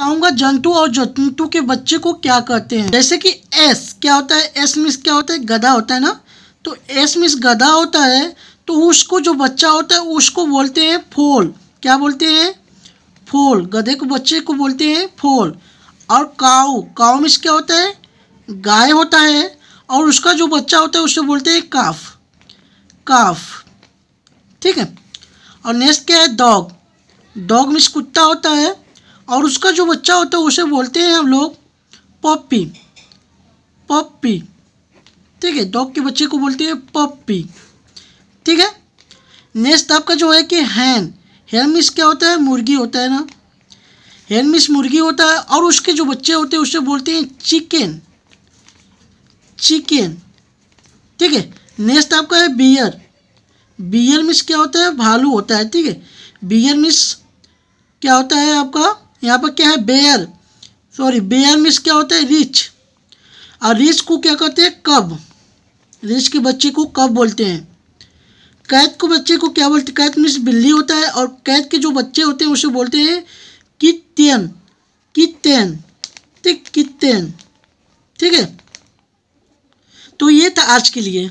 बताऊंगा जंतु और जंतु के बच्चे को क्या कहते हैं जैसे कि एस क्या होता है एस मिस क्या होता है गधा होता है ना तो एस मिस गधा होता है तो उसको जो बच्चा होता है उसको बोलते हैं फोल क्या बोलते हैं फोल गधे को बच्चे को बोलते हैं फोल और काऊ काऊ मिस क्या होता है गाय होता है और उसका जो बच्चा होता है उसको बोलते हैं काफ काफ ठीक है और नेक्स्ट क्या है डॉग डॉग मिस कुत्ता होता है और उसका जो बच्चा होता है उसे बोलते हैं हम लोग पॉपी पॉपी ठीक है डॉग के बच्चे को बोलते हैं पॉपी ठीक है नेक्स्ट आपका जो है कि हैन मिस क्या होता है मुर्गी होता है ना हेरमिस मुर्गी होता है और उसके जो बच्चे होते हैं उसे बोलते हैं चिकन चिकन ठीक है नेक्स्ट आपका है बियर बियर मिस क्या होता है भालू होता है ठीक है बियर मिस क्या होता है आपका यहाँ पर क्या है बेयर सॉरी बेयर मीन्स क्या होता है रिच और रिच को क्या कहते हैं कब रिच के बच्चे को कब बोलते हैं कैद को बच्चे को क्या बोलते कैद मीन्स बिल्ली होता है और कैद के जो बच्चे होते हैं उसे बोलते हैं कितन कितन ठीक कितन ठीक है तो ये था आज के लिए